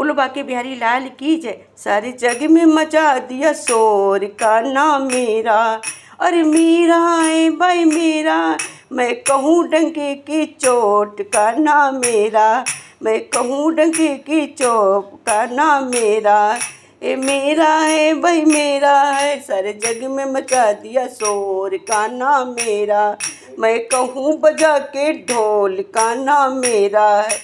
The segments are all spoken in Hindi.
उल बाके बिहारी लाल की जय सारे जग में मचा दिया शोर का नाम मेरा अरे मेरा है भाई मेरा मैं कहूँ डंके की चोट का नाम मेरा मैं कहूँ डंके की चोट का नाम मेरा ए मेरा है भाई मेरा है सारे जग में मचा दिया शोर का नाम मेरा मैं कहूँ बजा के ढोल का नाम मेरा है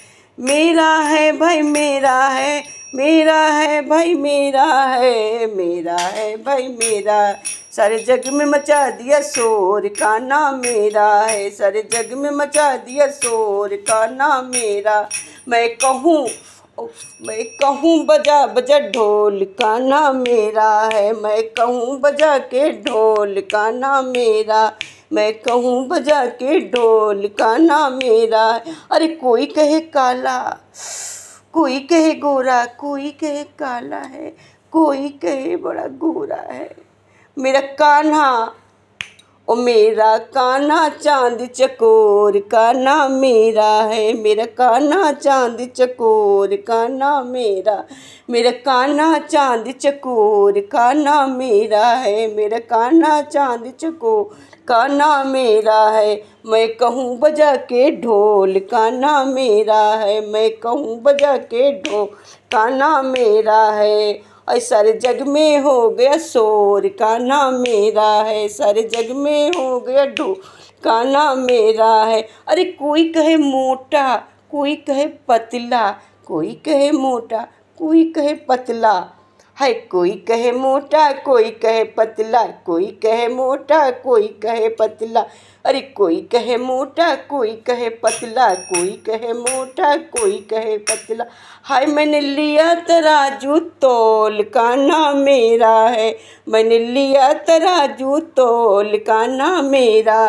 मेरा है भाई मेरा है मेरा है भाई मेरा है मेरा है भाई मेरा सारे जग में मचा दिया शोर का ना मेरा है सारे जग में मचा दिया शोर का ना मेरा मैं कहूँ मैं कहूँ बजा बजा ढोल का ना मेरा है मैं कहूँ बजा के ढोल का ना मेरा मैं कहूँ बजा के ढोल का ना मेरा है अरे कोई कहे काला कोई कहे गोरा कोई कहे काला है कोई कहे बड़ा गोरा है मेरा कान्हा ओ मेरा काना चांद चकोर काना मेरा है मेरा काना चांद चकोर काना मेरा मेरा काना चांद चकोर काना मेरा है मेरा काना चांद चकोर काना मेरा है मैं कहूँ बजा के ढोल काना मेरा है मैं कहूँ बजा के ढोल काना मेरा है और सारे जग में हो गया शोर का नाम मेरा है सारे जग में हो गया ढोल का नाम मेरा है अरे कोई कहे मोटा कोई कहे पतला कोई कहे मोटा कोई कहे पतला है कोई कहे मोटा कोई कहे पतला कोई कहे मोटा कोई कहे पतला अरे कोई कहे मोटा कोई कहे पतला कोई कहे मोटा कोई कहे पतला हाय मैंने लिया तराजू तोल का ना मेरा है मैंने लिया तराजू तोल का ना मेरा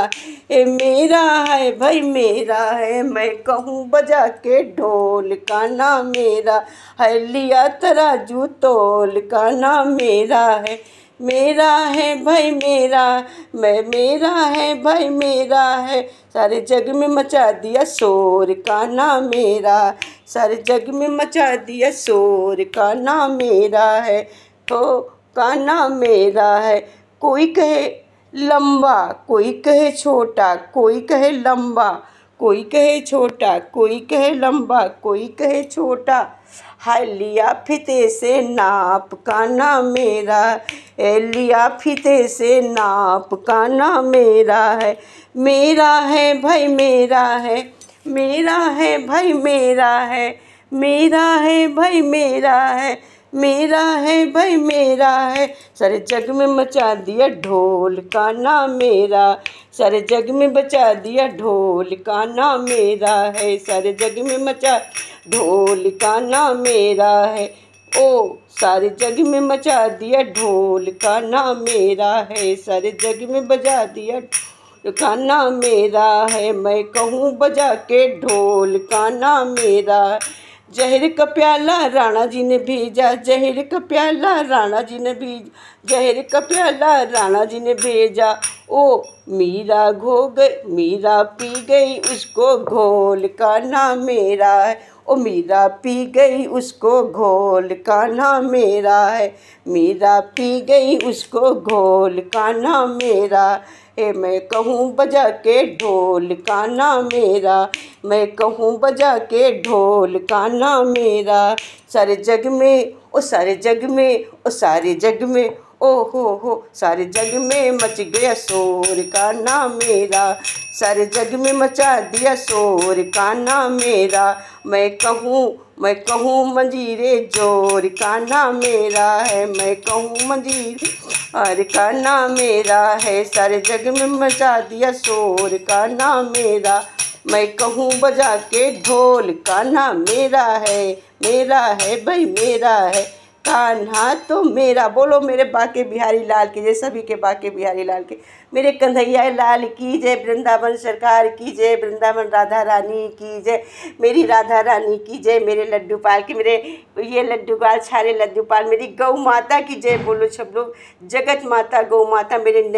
ए मेरा है भाई मेरा है मैं कहूँ बजा के ढोल का ना मेरा है लिया तरा जू तोल का ना मेरा है मेरा है भाई मेरा मैं मेरा है भाई मेरा है सारे जग में मचा दिया शोर का ना मेरा सारे जग में मचा दिया शोर का ना मेरा है तो का ना मेरा है कोई कहे लंबा कोई कहे छोटा कोई कहे लंबा कोई कहे छोटा कोई कहे लंबा कोई कहे छोटा हाय लिया फिते से नाप का ना मेरा है लिया फिते से नाप का ना मेरा है मेरा है भाई मेरा है मेरा है भाई मेरा है मेरा है भाई मेरा है मेरा है भाई मेरा है सारे जग में मचा दिया ढोल का ना मेरा सारे जग में बचा दिया ढोल का ना मेरा है सारे जग में मचा ढोल का ना मेरा है ओ सारे जग में मचा दिया ढोल का ना मेरा है सारे जग में बजा दिया ना मेरा है मैं कहूँ बजा के ढोल का ना मेरा जहर का प्याला राणा जी ने भेजा जहर का प्याला राणा जी ने भेजा जहर का प्याला राणा जी ने भेजा ओ मीरा घो गई मीरा पी गई उसको घोल का नाम मेरा है ओ मीरा पी गई उसको घोल काना मेरा है मीरा पी गई उसको घोल काना मेरा है मैं कहूँ बजा के ढोल काना मेरा मैं कहूँ बजा के ढोल ना मेरा सारे जग में ओ सारे जग में ओ सारे जग में ओ हो हो सारे जग में मच गया शोर काना मेरा सारे जग में मचा दिया शोर काना मेरा मैं कहूँ मैं कहूँ मंजीरे जोर काना मेरा है मैं कहूँ मंजीर और काना मेरा है सारे जग में मचा दिया शोर काना मेरा मैं कहूँ बजा के ढोल काना मेरा है मेरा है भाई मेरा है कान्हा तो मेरा बोलो मेरे बाके बिहारी लाल की जय सभी के बाके बिहारी लाल के मेरे कन्हैया लाल की जय वृंदावन सरकार की जय वृंदावन राधा रानी की जय मेरी राधा रानी की जय मेरे लड्डू पाल की मेरे ये लड्डू पाल छारे लड्डू पाल मेरी गौ माता की जय बोलो सब लोग जगत माता गौ माता मेरे